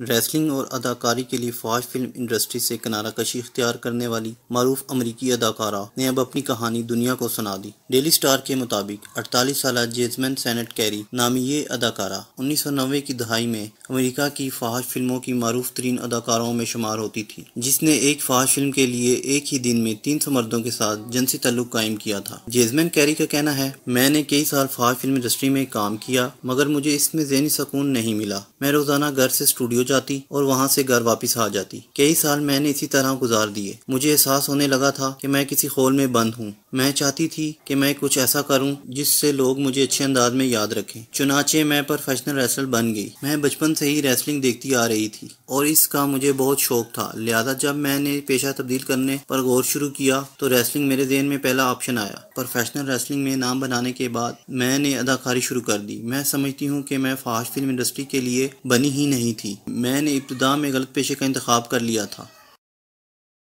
wrestling और अदाकारी के लिए फाज फिल्म इंडस्ट्री से किनारा कशी इख्तियार करने वाली मरूफ अमरीकी अदाकारा ने अब अपनी कहानी दुनिया को सुना दी डेली स्टार के मुताबिक 48 साल जेजमैन सैनट कैरी नामी ये अदाकारा 1990 की दहाई में अमेरिका की फाज फिल्मों की मरूफ तरीन अदाकाराओं में शुमार होती थी जिसने एक फाज फिल्म के लिए एक ही दिन में तीन सौ मर्दों के साथ जनसी तल्लुक कायम किया था जेजमैन कैरी का कहना है मैंने कई साल फाज फिल्म इंडस्ट्री में काम किया मगर मुझे इसमें जहनी सकून नहीं मिला मैं रोजाना घर से स्टूडियो जाती और वहाँ से घर वापस आ जाती कई साल मैंने इसी तरह गुजार दिए मुझे एहसास होने लगा था कि मैं किसी खोल में बंद हूँ मैं चाहती थी कि मैं कुछ ऐसा करूं जिससे लोग मुझे अच्छे अंदाज में याद रखें चुनाचे मैं प्रोफेशनल रेसलर बन गई मैं बचपन से ही रेसलिंग देखती आ रही थी और इसका मुझे बहुत शौक था लिहाजा जब मैंने पेशा तब्दील करने पर गौर शुरू किया तो रेसलिंग मेरे जहन में पहला ऑप्शन आया प्रोफेशनल रेसलिंग में नाम बनाने के बाद मैंने अदाकारी शुरू कर दी मैं समझती हूँ कि मैं फास्ट फिल्म इंडस्ट्री के लिए बनी ही नहीं थी मैंने इब्तदा में गलत पेशे का इंतखब कर लिया था